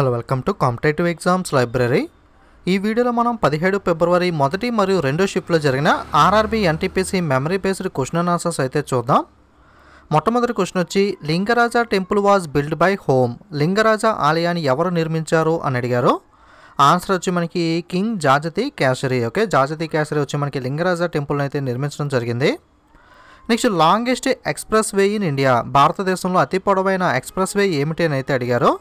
hello welcome to competitive exams library ఈ వీడియోలో మనం పదిహేడు ఫిబ్రవరి మొదటి మరియు రెండో షిఫ్ట్లో జరిగిన RRB NTPC memory based question and answers అయితే చూద్దాం మొట్టమొదటి క్వశ్చన్ వచ్చి Lingaraja temple was built by whom Lingaraja ఆలయాన్ని ఎవరు నిర్మించారు అని అడిగారు ఆన్సర్ వచ్చి మనకి కింగ్ జాజతి కేసరి ఓకే జాజతి కేసరి వచ్చి మనకి లింగరాజా టెంపుల్ని అయితే నిర్మించడం జరిగింది next longest expressway in India భారతదేశంలో అతి పొడవైన ఎక్స్ప్రెస్ వే ఏమిటి అని అయితే అడిగారు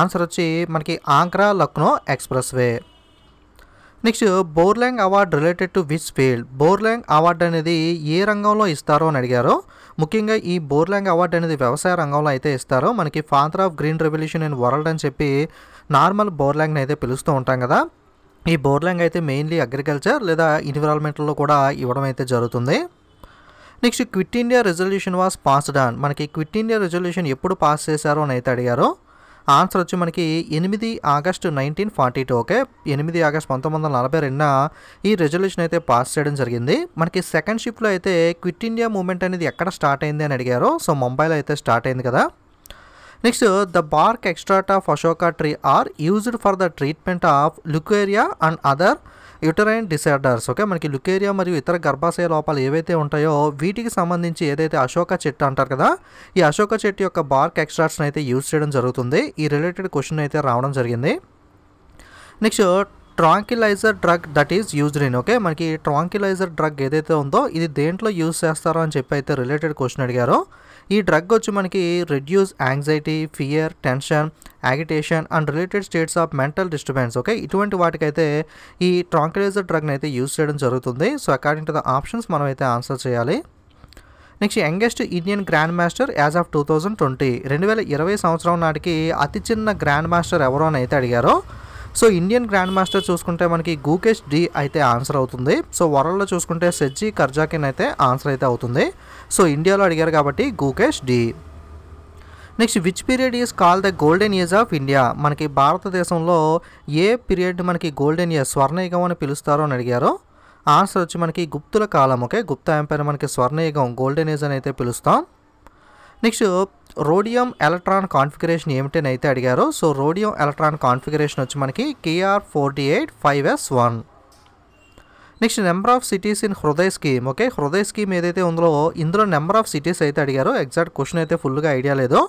ఆన్సర్ వచ్చి మనకి Agra Lucknow expressway next Borlaug award related to which field Borlaug award అనేది ఏ రంగంలో ఇస్తారో అని అడిగారు ముఖ్యంగా ఈ బోర్లాంగ్ అవార్డ్ అనేది వ్యవసాయ రంగంలో అయితే ఇస్తారో మనకి father of green revolution in world అని చెప్పి నార్మల్ బోర్లాంగ్ని అయితే పిలుస్తూ ఉంటాం కదా ఈ బోర్లాంగ్ అయితే మెయిన్లీ అగ్రికల్చర్ లేదా ఎన్విరాన్మెంట్లో కూడా ఇవ్వడం అయితే జరుగుతుంది next quit India resolution was passed on మనకి క్విట్ ఇండియా రెజల్యూషన్ ఎప్పుడు పాస్ చేశారో అని అయితే అడిగారు ఆన్సర్ వచ్చి మనకి ఎనిమిది August nineteen forty two okay ఎనిమిది ఆగస్ట్ పంతొమ్మిది వందల నలభై రెండున ఈ రెజల్యూషన్ అయితే పాస్ చేయడం జరిగింది మనకి సెకండ్ షిఫ్ట్లో అయితే క్విట్ ఇండియా మూమెంట్ అనేది ఎక్కడ స్టార్ట్ అయింది అని అడిగారు సో ముంబైలో అయితే స్టార్ట్ అయింది కదా next the bark extract of Ashoka tree are used for the treatment of leucorrhoea and other uterine disorders okay మనకి లుకేరియా మరియు ఇతర గర్భాశయ లోపాలు ఏవైతే ఉంటాయో వీటికి సంబంధించి ఏదైతే అశోక చెట్టు అంటారు కదా ఈ అశోక చెట్టు యొక్క బార్క్ ఎక్స్ట్రాక్ట్స్ని అయితే యూజ్ చేయడం జరుగుతుంది ఈ రిలేటెడ్ క్వశ్చన్ అయితే రావడం జరిగింది next tranquilliser drug that is used in okay మనకి ట్రాంకిలైజర్ డ్రగ్ ఏదైతే ఉందో ఇది దేంట్లో యూజ్ చేస్తారో అని చెప్పి అయితే రిలేటెడ్ క్వశ్చన్ అడిగారో ఈ డ్రగ్ వచ్చి మనకి reduce anxiety fear tension agitation and related states of mental disturbance okay ఇటువంటి వాటికైతే ఈ ట్రాంకలైజర్ డ్రగ్ని అయితే యూజ్ చేయడం జరుగుతుంది so according to the options మనం అయితే ఆన్సర్ చేయాలి next youngest Indian grandmaster as of two thousand twenty రెండు వేల ఇరవై సంవత్సరం నాటికి అతి చిన్న గ్రాండ్ మాస్టర్ ఎవరో అని అయితే అడిగారో సో ఇండియన్ గ్రాండ్ మాస్టర్ చూసుకుంటే మనకి గూకేష్ డి అయితే ఆన్సర్ అవుతుంది సో వరల్డ్లో చూసుకుంటే సెజ్జి కర్జాకిన్ అయితే ఆన్సర్ అయితే అవుతుంది సో ఇండియాలో అడిగారు కాబట్టి Gukesh D next which period is call the golden years of India మనకి భారతదేశంలో ఏ పీరియడ్ మనకి గోల్డెన్ ఇయర్ స్వర్ణయుగం అని పిలుస్తారో అని అడిగారు ఆన్సర్ వచ్చి మనకి గుప్తుల కాలం ఓకే గుప్తా ఎంపైర్ మనకి స్వర్ణయుగం గోల్డెన్ ఏజ్ అని అయితే పిలుస్తాం నెక్స్ట్ రోడియం ఎలక్ట్రాన్ కాన్ఫిగరేషన్ ఏమిటని అయితే అడిగారో సో రోడియం ఎలక్ట్రాన్ కాన్ఫిగరేషన్ వచ్చి మనకి KR forty eight five S one next number of cities in Hriday scheme okay Hriday scheme ఏదైతే ఉందో ఇందులో నెంబర్ ఆఫ్ సిటీస్ అయితే అడిగారు ఎగ్జాక్ట్ క్వశ్చన్ అయితే ఫుల్గా ఐడియా లేదు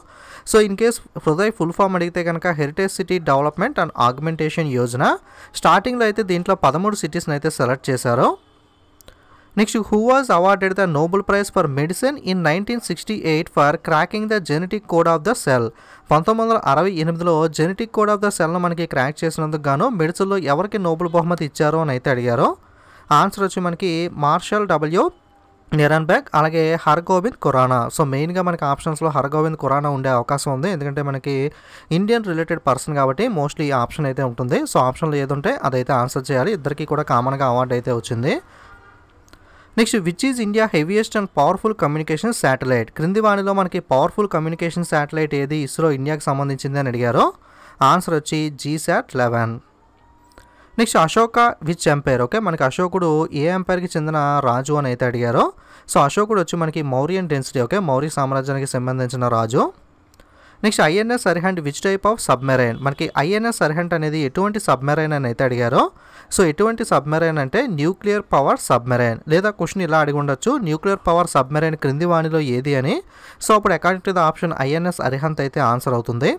so in case Hriday full form అడిగితే కనుక heritage city development and augmentation Yojana స్టార్టింగ్లో అయితే దీంట్లో పదమూడు సిటీస్ని అయితే సెలెక్ట్ చేశారు next who was awarded the Nobel prize for medicine in nineteen sixty eight for cracking the genetic code of the cell పంతొమ్మిది వందల అరవై ఎనిమిదిలో జెనెటిక్ కోడ్ ఆఫ్ ద సెల్ను మనకి క్రాక్ చేసినందుకు గాను మెడిసిన్లో ఎవరికి నోబెల్ బహుమతి ఇచ్చారో అని అయితే అడిగారో ఆన్సర్ వచ్చి మనకి మార్షల్ డబ్ల్యూ నిరన్ బ్యాగ్ అలాగే హర్గోవింద్ ఖురానా సో మెయిన్గా మనకి ఆప్షన్స్లో హర్గోవింద్ ఖురానా ఉండే అవకాశం ఉంది ఎందుకంటే మనకి ఇండియన్ రిలేటెడ్ పర్సన్ కాబట్టి మోస్ట్లీ ఆప్షన్ అయితే ఉంటుంది సో ఆప్షన్లో ఏదుంటే అదైతే ఆన్సర్ చేయాలి ఇద్దరికీ కూడా కామన్గా అవార్డు అయితే వచ్చింది next which is India heaviest and powerful communication satellite క్రింది వాణిలో మనకి పవర్ఫుల్ కమ్యూనికేషన్ శాటిలైట్ ఏది ఇస్రో ఇండియాకి సంబంధించింది అని అడిగారు ఆన్సర్ వచ్చి GSAT eleven next Ashoka which empire okay మనకి అశోకుడు ఏ ఎంపైర్కి చెందిన రాజు అని అయితే అడిగారో సో అశోకుడు వచ్చి మనకి మౌర్యన్ డెన్సిటీ ఓకే మౌర్య సామ్రాజ్యానికి సంబంధించిన రాజు next INS Arihant which type of submarine మనకి ఐఎన్ఎస్ అర్హంట్ అనేది ఎటువంటి సబ్మెరైన్ అని అయితే అడిగారో సో ఎటువంటి సబ్మెరైన్ అంటే న్యూక్లియర్ పవర్ సబ్మెరైన్ లేదా క్వశ్చన్ ఇలా అడిగి ఉండొచ్చు న్యూక్లియర్ పవర్ సబ్మెరైన్ క్రింది వాణిలో ఏది అని సో అప్పుడు according to the option INS Arihant అయితే ఆన్సర్ అవుతుంది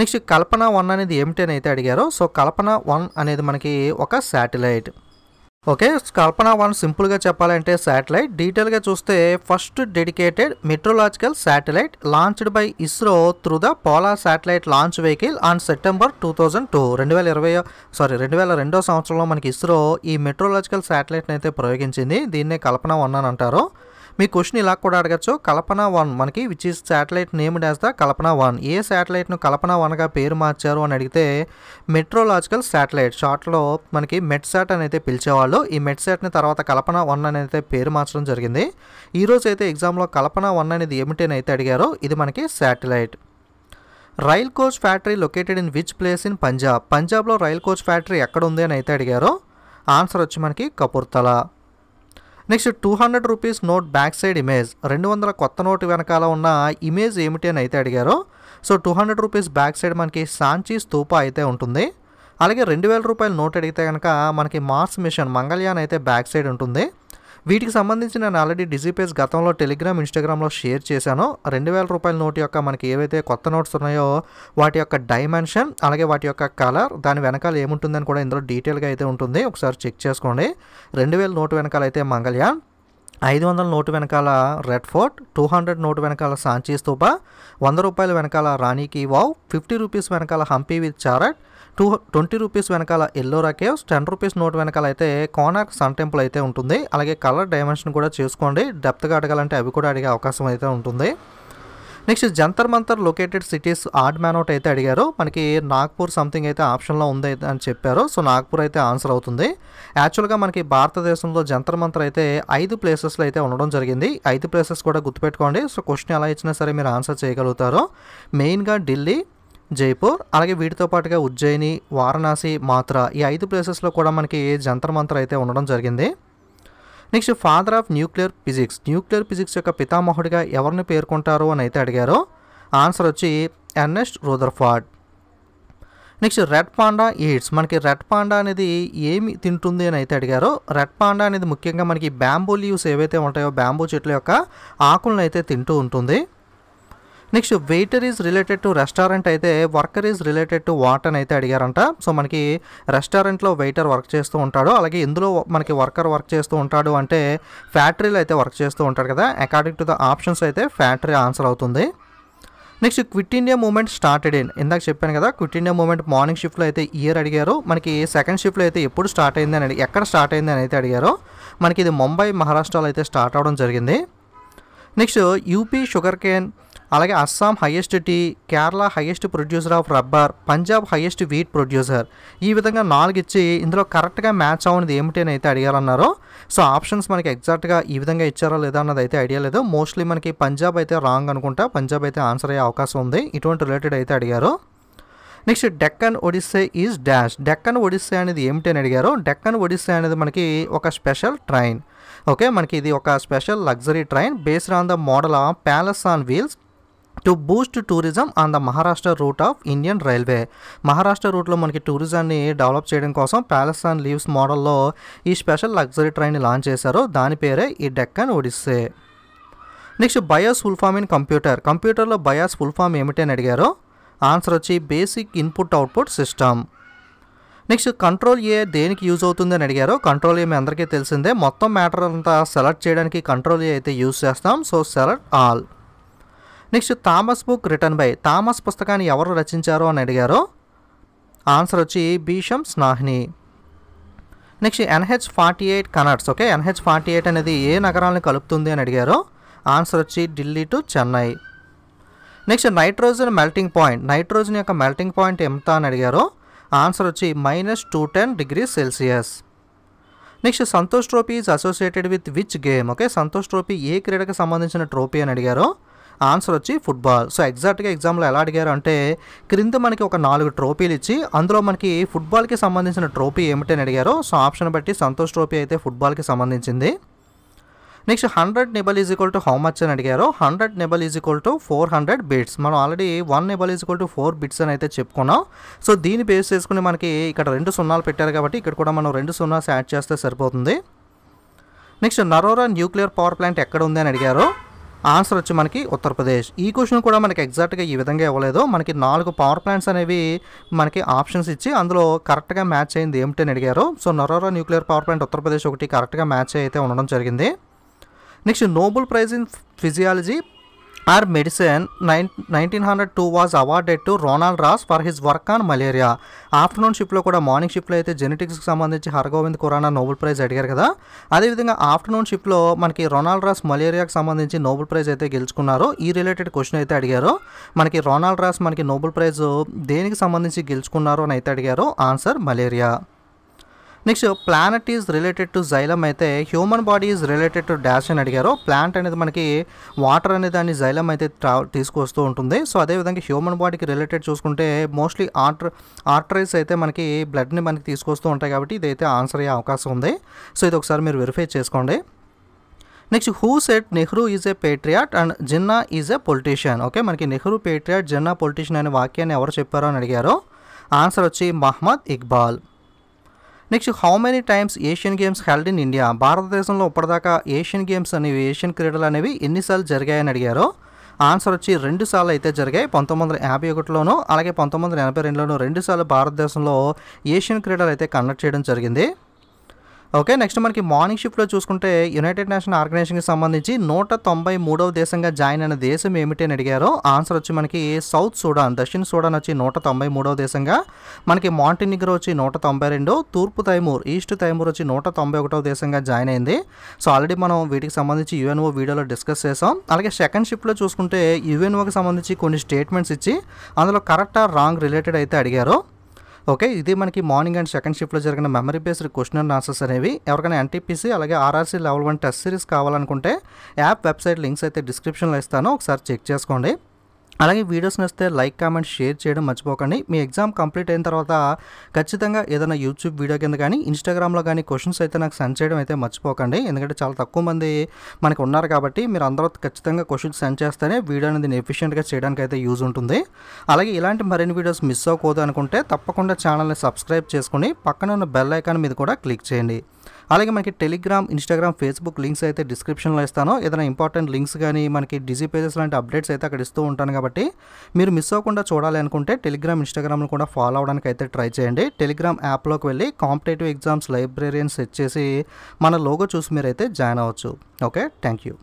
నెక్స్ట్ కల్పన వన్ అనేది ఏమిటి అని అయితే అడిగారో సో కల్పన వన్ అనేది మనకి ఒక శాటిలైట్ ఓకే కల్పన వన్ సింపుల్గా చెప్పాలంటే శాటిలైట్ డీటెయిల్గా చూస్తే first dedicated meteorological satellite launched by ISRO through the polar satellite launch vehicle on September two thousand two రెండు వేల ఇరవై సారీ రెండు వేల రెండో సంవత్సరంలో మనకి ఇస్రో ఈ మెట్రోలాజికల్ శాటిలైట్ని అయితే ప్రయోగించింది దీన్నే కల్పన వన్ అని అంటారు మీ క్వశ్చన్ ఇలా కూడా అడగచ్చు కల్పన వన్ మనకి which is satellite named as the Kalpana one ఏ శాటిలైట్ను కల్పన వన్గా పేరు మార్చారు అని అడిగితే మెట్రోలాజికల్ శాటిలైట్ షార్ట్లో మనకి మెట్సాట్ అని అయితే పిలిచేవాళ్ళు ఈ మెట్సాట్ని తర్వాత కల్పన వన్ అని అయితే పేరు మార్చడం జరిగింది ఈరోజు అయితే ఎగ్జామ్లో కల్పన వన్ అనేది ఏమిటి అని అయితే అడిగారో ఇది మనకి satellite rail coach factory located in which place in Punjab పంజాబ్లో రైల్ కోచ్ ఫ్యాక్టరీ ఎక్కడ ఉంది అని అయితే అడిగారో ఆన్సర్ వచ్చి మనకి Kapurthala next two hundred rupees note back side image రెండు వందల కొత్త నోటు వెనకాల ఉన్న ఇమేజ్ ఏమిటి అని అయితే అడిగారు so two hundred rupees back side మనకి సాంచి స్తూప అయితే ఉంటుంది అలాగే రెండు వేల రూపాయల నోట్ అడిగితే కనుక మనకి మార్స్ మిషన్ మంగళయాన్ అయితే బ్యాక్ సైడ్ ఉంటుంది వీటికి సంబంధించి నేను ఆల్రెడీ డిజీ గతంలో టెలిగ్రామ్ ఇన్స్టాగ్రామ్లో షేర్ చేశాను రెండు వేల రూపాయల నోటు యొక్క మనకి ఏవైతే కొత్త నోట్స్ ఉన్నాయో వాటి యొక్క డైమెన్షన్ అలాగే వాటి యొక్క కలర్ దాని వెనకాల ఏముంటుందని కూడా ఇందులో డీటెయిల్గా అయితే ఉంటుంది ఒకసారి చెక్ చేసుకోండి రెండు వేల నోటు వెనకాల అయితే మంగళయాన్ ఐదు వందల నోటు వెనకాల Red Fort two hundred note వెనకాల సాంచీ స్తూప వంద రూపాయల వెనకాల రాణికి వావ్ ఫిఫ్టీ రూపీస్ వెనకాల Hampi with chariot two twenty rupees వెనకాల Ellora caves ten rupees note వెనకాల అయితే కోనార్క్ సన్ టెంపుల్ అయితే ఉంటుంది అలాగే కలర్ డైమెన్షన్ కూడా చేసుకోండి డెప్త్గా అడగాలంటే అవి కూడా అడిగే అవకాశం అయితే ఉంటుంది next Jantar Mantar located cities ఆర్డ్ మ్యాన్ అవుట్ అయితే అడిగారు మనకి నాగ్పూర్ సంథింగ్ అయితే ఆప్షన్లో ఉంది అని చెప్పారు సో నాగ్పూర్ అయితే ఆన్సర్ అవుతుంది యాక్చువల్గా మనకి భారతదేశంలో జంతర్ మంతర్ అయితే ఐదు ప్లేసెస్లో అయితే ఉండడం జరిగింది ఐదు ప్లేసెస్ కూడా గుర్తుపెట్టుకోండి సో క్వశ్చన్ ఎలా ఇచ్చినా సరే మీరు ఆన్సర్ చేయగలుగుతారు మెయిన్గా ఢిల్లీ జైపూర్ అలాగే వీటితో పాటుగా ఉజ్జయిని వారణాసి మాత్ర ఈ ఐదు ప్లేసెస్లో కూడా మనకి జంతర్ మంతర్ అయితే ఉండడం జరిగింది next father of nuclear physics nuclear physics యొక్క పితామహుడిగా ఎవరిని పేర్కొంటారు అని అయితే అడిగారు ఆన్సర్ వచ్చి Ernest Rutherford next red panda eats మనకి రెడ్ పాండా అనేది ఏమి తింటుంది అని అయితే అడిగారు రెడ్ పాండా అనేది ముఖ్యంగా మనకి బ్యాంబూ లీవ్స్ ఏవైతే ఉంటాయో బ్యాంబూ చెట్ల యొక్క ఆకులను అయితే తింటూ ఉంటుంది next waiter is related to restaurant అయితే worker is related to what అని అయితే అడిగారంట సో మనకి రెస్టారెంట్లో వెయిటర్ వర్క్ చేస్తూ ఉంటాడు అలాగే ఇందులో మనకి వర్కర్ వర్క్ చేస్తూ ఉంటాడు అంటే ఫ్యాక్టరీలో అయితే వర్క్ చేస్తూ ఉంటాడు కదా అకార్డింగ్ టు ద ఆప్షన్స్ అయితే ఫ్యాక్టరీ ఆన్సర్ అవుతుంది next quit India movement started in ఇందాక చెప్పాను కదా క్విట్ ఇండియా మూమెంట్ మార్నింగ్ షిఫ్ట్లో అయితే ఇయర్ అడిగారు మనకి సెకండ్ షిఫ్ట్లో అయితే ఎప్పుడు స్టార్ట్ అయింది అని ఎక్కడ స్టార్ట్ అయింది అని అయితే అడిగారు మనకి ఇది ముంబై మహారాష్ట్రలో అయితే స్టార్ట్ అవడం జరిగింది నెక్స్ట్ యూపీ షుగర్ కేన్ అలాగే Assam highest tea Kerala highest producer of rubber Punjab highest wheat producer ఈ విధంగా నాలుగు ఇచ్చి ఇందులో కరెక్ట్గా మ్యాచ్ అవునది ఏమిటి అని అయితే అడిగారన్నారో సో ఆప్షన్స్ మనకి ఎగ్జాక్ట్గా ఈ విధంగా ఇచ్చారో లేదా అన్నది అయితే ఐడియా లేదు మోస్ట్లీ మనకి పంజాబ్ అయితే రాంగ్ అనుకుంటా పంజాబ్ అయితే ఆన్సర్ అయ్యే అవకాశం ఉంది ఇటువంటి రిలేటెడ్ అయితే అడిగారు next Deccan Odyssey is dash Deccan Odyssey అనేది ఏమిటి అని అడిగారు డెక్కన్ ఒడిస్సే అనేది మనకి ఒక స్పెషల్ ట్రైన్ ఓకే మనకి ఇది ఒక special luxury train based on the model of palace on wheels to boost tourism on the Maharashtra route of Indian railway Maharashtra రూట్లో మనకి టూరిజాన్ని డెవలప్ చేయడం కోసం ప్యాలెస్ అండ్ లీవ్స్ మోడల్లో ఈ స్పెషల్ లగ్జరీ ట్రైన్ లాంచ్ చేశారు దాని పేరే ఈ Deccan Odyssey next BIOS full form in computer కంప్యూటర్లో బయాస్ ఫుల్ ఫామ్ ఏమిటి అని అడిగారు ఆన్సర్ వచ్చి basic input output system next control ఏ దేనికి యూజ్ అవుతుంది అని అడిగారు కంట్రోల్ ఏ మీ అందరికీ తెలిసిందే మొత్తం మ్యాటర్ అంతా సెలెక్ట్ చేయడానికి కంట్రోల్ ఏ అయితే యూజ్ చేస్తాం so select all next Thomas book written by Thomas పుస్తకాన్ని ఎవరు రచించారు అని అడిగారు ఆన్సర్ వచ్చి Bhisham Sahni next NH forty eight కనర్స్ ఓకే ఎన్హెచ్ ఫార్టీ ఎయిట్ అనేది ఏ నగరాలను కలుపుతుంది అని అడిగారు ఆన్సర్ వచ్చి Delhi to Chennai next nitrogen melting point nitrogen యొక్క మెల్టింగ్ పాయింట్ ఎంత అని అడిగారు ఆన్సర్ వచ్చి minus two ten degree Celsius next Santosh trophy is associated with which game okay Santosh trophy ఏ క్రీడకు సంబంధించిన ట్రోఫీ అని అడిగారు ఆన్సర్ వచ్చి ఫుట్బాల్ సో ఎగ్జాక్ట్గా ఎగ్జామ్లో ఎలా అడిగారు అంటే క్రింద మనకి ఒక నాలుగు ట్రోఫీలు ఇచ్చి అందులో మనకి ఫుట్బాల్కి సంబంధించిన ట్రోఫీ ఏమిటని అడిగారు సో ఆప్షన్ బట్టి సంతోష్ ట్రోఫీ అయితే ఫుట్బాల్కి సంబంధించింది next hundred nibble is equal to how much అని అడిగారు hundred nibble is equal to four hundred bits మనం already one nibble is equal to four bits అని అయితే చెప్పుకున్నాం సో దీన్ని బేస్ చేసుకుని మనకి ఇక్కడ రెండు సున్నాలు పెట్టారు కాబట్టి ఇక్కడ కూడా మనం రెండు సున్నాస్ యాడ్ చేస్తే సరిపోతుంది next Narora nuclear power plant ఎక్కడ ఉంది అని అడిగారు ఆన్సర్ వచ్చి మనకి ఉత్తరప్రదేశ్ ఈ క్వశ్చన్ కూడా మనకి ఎగ్జాక్ట్గా ఈ విధంగా ఇవ్వలేదు మనకి నాలుగు పవర్ ప్లాంట్స్ అనేవి మనకి ఆప్షన్స్ ఇచ్చి అందులో కరెక్ట్గా మ్యాచ్ అయింది ఏమిటని అడిగారు so Narora nuclear power plant Uttar Pradesh ఒకటి కరెక్ట్గా మ్యాచ్ అయితే ఉండడం జరిగింది next Nobel prize in physiology or medicine nine nineteen hundred two was awarded to Ronald Ross for his work on malaria afternoon షిప్లో కూడా మార్నింగ్ షిప్లో అయితే జెనెటిక్స్కి సంబంధించి హర్గోవింద్ ఖురానా నోబెల్ ప్రైజ్ అడిగారు కదా అదేవిధంగా ఆఫ్టర్నూన్ షిప్లో మనకి రొనాల్డ్ రాస్ మలేరియాకి సంబంధించి నోబెల్ ప్రైజ్ అయితే గెలుచుకున్నారు ఈ రిలేటెడ్ క్వశ్చన్ అయితే అడిగారు మనకి రొనాల్డ్ రాస్ మనకి నోబెల్ ప్రైజ్ దేనికి సంబంధించి గెలుచుకున్నారు అని అయితే అడిగారు answer malaria next planet is related to xylem అయితే human body is related to dash అని అడిగారు ప్లాంట్ అనేది మనకి వాటర్ అనే దాన్ని జైలం అయితే తీసుకొస్తూ ఉంటుంది సో అదేవిధంగా హ్యూమన్ బాడీకి రిలేటెడ్ చూసుకుంటే మోస్ట్లీ ఆర్టర్ ఆర్టరీస్ అయితే మనకి బ్లడ్ని మనకి తీసుకొస్తూ ఉంటాయి కాబట్టి ఇదైతే ఆన్సర్ అయ్యే అవకాశం ఉంది సో ఇది ఒకసారి మీరు వెరిఫై చేసుకోండి next who said Nehru is a patriot and Jinnah is a politician okay మనకి నెహ్రూ పేట్రియాట్ జిన్నా పొలిటీషియన్ అనే వాక్యాన్ని ఎవరు చెప్పారో అని అడిగారు ఆన్సర్ వచ్చి Mohammad Iqbal next how many times Asian games held in India భారతదేశంలో ఇప్పటిదాకా ఏషియన్ గేమ్స్ అనేవి ఏషియన్ క్రీడలు అనేవి ఎన్నిసార్లు జరిగాయని అడిగారు ఆన్సర్ వచ్చి రెండు సార్లు అయితే జరిగాయి పంతొమ్మిది వందల యాభై ఒకటిలోను అలాగే పంతొమ్మిది వందల ఎనభై రెండులోను రెండు సార్లు భారతదేశంలో ఏషియన్ క్రీడలు అయితే కండక్ట్ చేయడం జరిగింది ఓకే నెక్స్ట్ మనకి మార్నింగ్ షిఫ్ట్లో చూసుకుంటే యునైటెడ్ నేషన్ ఆర్గనైజేషన్కి సంబంధించి నూట తొంభై మూడవ దేశంగా జాయిన్ అయిన దేశం ఏమిటి అని అడిగారు ఆన్సర్ వచ్చి మనకి సౌత్ సూడాన్ దక్షిణ సూడాన్ వచ్చి నూట తొంభై మూడవ దేశంగా మనకి మాంటినిగ్రో వచ్చి నూట తొంభై రెండు తూర్పు తైమూర్ ఈస్ట్ తైమూర్ వచ్చి నూట తొంభై ఒకటవ దేశంగా జాయిన్ అయింది సో ఆల్రెడీ మనం వీటికి సంబంధించి యుఎన్ఓ వీడియోలో డిస్కస్ చేసాం అలాగే సెకండ్ షిఫ్ట్లో చూసుకుంటే యుఎన్ఓకి సంబంధించి కొన్ని స్టేట్మెంట్స్ ఇచ్చి అందులో కరెక్టా రాంగ్ రిలేటెడ్ అయితే అడిగారు ఓకే ఇది మనకి మార్నింగ్ అండ్ సెకండ్ షిఫ్ట్లో జరిగిన memory based question and answers అనేవి ఎవరికైనా ఎన్టీపీసీ అలాగే RRC level one test series కావాలనుకుంటే యాప్ వెబ్సైట్ లింక్స్ అయితే డిస్క్రిప్షన్లో ఇస్తాను ఒకసారి చెక్ చేసుకోండి అలాగే వీడియోస్ నచ్చితే లైక్ కామెంట్ షేర్ చేయడం మర్చిపోకండి మీ ఎగ్జామ్ కంప్లీట్ అయిన తర్వాత ఖచ్చితంగా ఏదైనా యూట్యూబ్ వీడియో కింద కానీ ఇన్స్టాగ్రామ్లో కానీ క్వశ్చన్స్ అయితే నాకు సెండ్ చేయడం అయితే మర్చిపోకండి ఎందుకంటే చాలా తక్కువ మంది మనకు ఉన్నారు కాబట్టి మీరు అందరూ ఖచ్చితంగా క్వశ్చన్స్ సెండ్ చేస్తేనే వీడియో అనేది ఎఫిషియెంట్గా చేయడానికి అయితే యూజ్ ఉంటుంది అలాగే ఇలాంటి మరిన్ని వీడియోస్ మిస్ అవ్వకూడదు అనుకుంటే తప్పకుండా ఛానల్ని సబ్స్క్రైబ్ చేసుకుని పక్కన ఉన్న బెల్ ఐకాన్ మీద కూడా క్లిక్ చేయండి అలాగే మనకి టెలిగ్రామ్ ఇన్స్టాగ్రామ్ ఫేస్బుక్ లింక్స్ అయితే డిస్క్రిప్షన్లో ఇస్తాను ఏదైనా ఇంపార్టెంట్ లింక్స్ కానీ మనకి డిజీ పేజెస్ లాంటి అప్డేట్స్ అయితే అక్కడ ఇస్తూ ఉంటాను కాబట్టి మీరు మిస్ అవ్వకుండా చూడాలి అనుకుంటే టెలిగ్రామ్ ఇన్స్టాగ్రామ్ను కూడా ఫాలో అవడానికి అయితే ట్రై చేయండి టెలిగ్రామ్ యాప్లోకి వెళ్ళి కాంపిటేటివ్ ఎగ్జామ్స్ లైబ్రరీని సెట్ చేసి మన లోగో చూసి మీరైతే జాయిన్ అవ్వచ్చు ఓకే థ్యాంక్ యూ